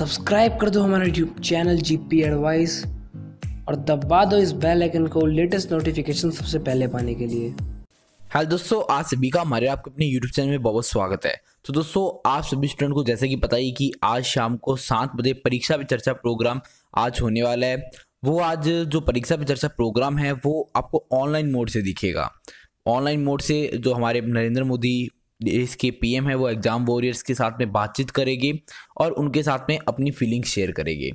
subscribe कर दो हमारा YouTube channel G P advice और दबा दो इस बेल आइकन को लेटेस्ट नोटिफिकेशन सबसे पहले पाने के लिए हेलो दोस्तों आज सभी का हमारे आपके अपने यूट्यूब चैनल में बहुत स्वागत है तो दोस्तों आप सभी स्टूडेंट को जैसे कि पता ही कि आज शाम को सात बजे परीक्षा पे चर्चा प्रोग्राम आज होने वाला है वो आज जो परीक्षा पे चर्चा प्रोग्राम है वो आपको ऑनलाइन मोड से दिखेगा ऑनलाइन मोड से जो हमारे नरेंद्र मोदी इसके पीएम है वो एग्ज़ाम वॉरियर्स के साथ में बातचीत करेगी और उनके साथ में अपनी फीलिंग शेयर करेगी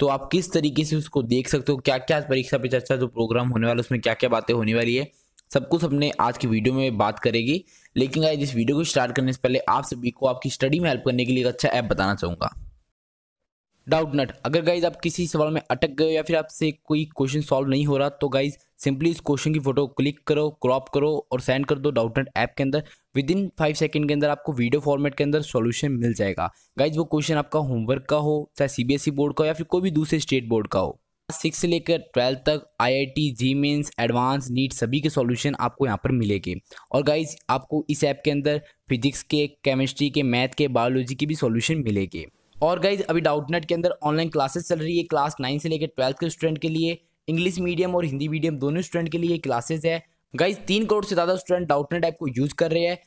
तो आप किस तरीके से उसको देख सकते हो क्या क्या परीक्षा पे चर्चा जो प्रोग्राम होने वाला है उसमें क्या क्या बातें होने वाली है सब कुछ अपने आज की वीडियो में बात करेगी लेकिन आज इस वीडियो को स्टार्ट करने से पहले आप सभी को आपकी स्टडी में हेल्प करने के लिए एक अच्छा ऐप बताना चाहूँगा डाउट नट अगर गाइज आप किसी सवाल में अटक गए या फिर आपसे कोई क्वेश्चन सॉल्व नहीं हो रहा तो गाइज सिंपली इस क्वेश्चन की फोटो क्लिक करो क्रॉप करो और सेंड कर दो डाउट नट ऐप के अंदर विद इन फाइव सेकेंड के अंदर आपको वीडियो फॉर्मेट के अंदर सॉल्यूशन मिल जाएगा गाइज वो क्वेश्चन आपका होमवर्क का हो चाहे सीबीएसई बोर्ड का हो या फिर कोई भी दूसरे स्टेट बोर्ड का हो सिक्स से लेकर ट्वेल्थ तक IIT JEE mains advance NEET सभी के सॉल्यूशन आपको यहाँ पर मिलेंगे और गाइज आपको इस ऐप के अंदर फिजिक्स के केमिस्ट्री के मैथ के बायोलॉजी के भी सॉल्यूशन मिलेंगे और गाइज अभी डाउटनेट के अंदर ऑनलाइन क्लासेस चल रही है क्लास नाइन से लेकर ट्वेल्थ के स्टूडेंट के लिए इंग्लिश मीडियम और हिंदी मीडियम दोनों स्टूडेंट के लिए क्लासेस है गाइज तीन करोड़ से ज़्यादा स्टूडेंट डाउटनेट ऐप को यूज़ कर रहे हैं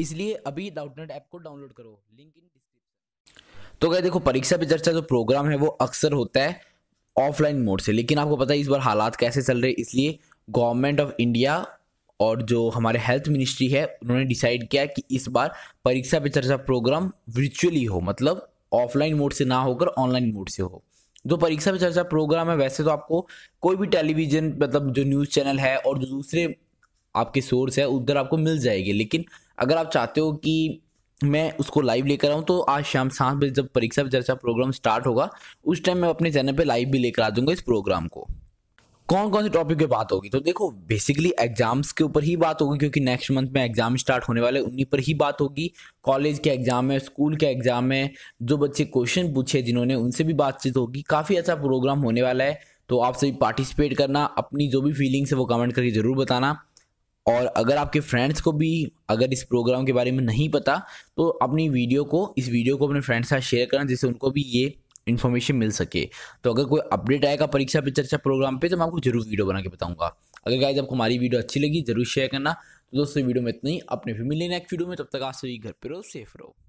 इसलिए अभी डाउटनेट ऐप को डाउनलोड करो लिंक इन डिस्क्रिप्शन तो गाइज देखो परीक्षा पे चर्चा जो प्रोग्राम है वो अक्सर होता है ऑफलाइन मोड से लेकिन आपको पता है इस बार हालात कैसे चल रहे इसलिए गवर्नमेंट ऑफ इंडिया और जो हमारे हेल्थ मिनिस्ट्री है उन्होंने डिसाइड किया कि इस बार परीक्षा पे चर्चा प्रोग्राम वर्चुअली हो मतलब ऑफलाइन मोड से ना होकर ऑनलाइन मोड से हो जो परीक्षा पे चर्चा प्रोग्राम है वैसे तो आपको कोई भी टेलीविजन मतलब जो न्यूज़ चैनल है और जो दूसरे आपके सोर्स है उधर आपको मिल जाएगी लेकिन अगर आप चाहते हो कि मैं उसको लाइव लेकर आऊँ तो आज शाम सात बजे जब परीक्षा पे चर्चा प्रोग्राम स्टार्ट होगा उस टाइम मैं अपने चैनल पे लाइव भी लेकर आ दूंगा इस प्रोग्राम को कौन कौन से टॉपिक पे बात होगी तो देखो बेसिकली एग्जाम्स के ऊपर ही बात होगी क्योंकि नेक्स्ट मंथ में एग्जाम स्टार्ट होने वाले उन्हीं पर ही बात होगी कॉलेज के एग्जाम है स्कूल के एग्जाम है जो बच्चे क्वेश्चन पूछे जिन्होंने उनसे भी बातचीत होगी काफ़ी अच्छा प्रोग्राम होने वाला है तो आप सभी पार्टिसिपेट करना अपनी जो भी फीलिंग्स है वो कमेंट करके ज़रूर बताना और अगर आपके फ्रेंड्स को भी अगर इस प्रोग्राम के बारे में नहीं पता तो अपनी वीडियो को इस वीडियो को अपने फ्रेंड्स साथ शेयर करना जिससे उनको भी ये इन्फॉर्मेशन मिल सके तो अगर कोई अपडेट आएगा परीक्षा पे चर्चा प्रोग्राम पे तो मैं आपको जरूर वीडियो बना के बताऊंगा अगर गाइज आपको हमारी वीडियो अच्छी लगी जरूर शेयर करना तो दोस्तों वीडियो में इतना ही अपने फिर मिले नेक्स्ट वीडियो में तब तक आप सभी घर पर रहो सेफ रहो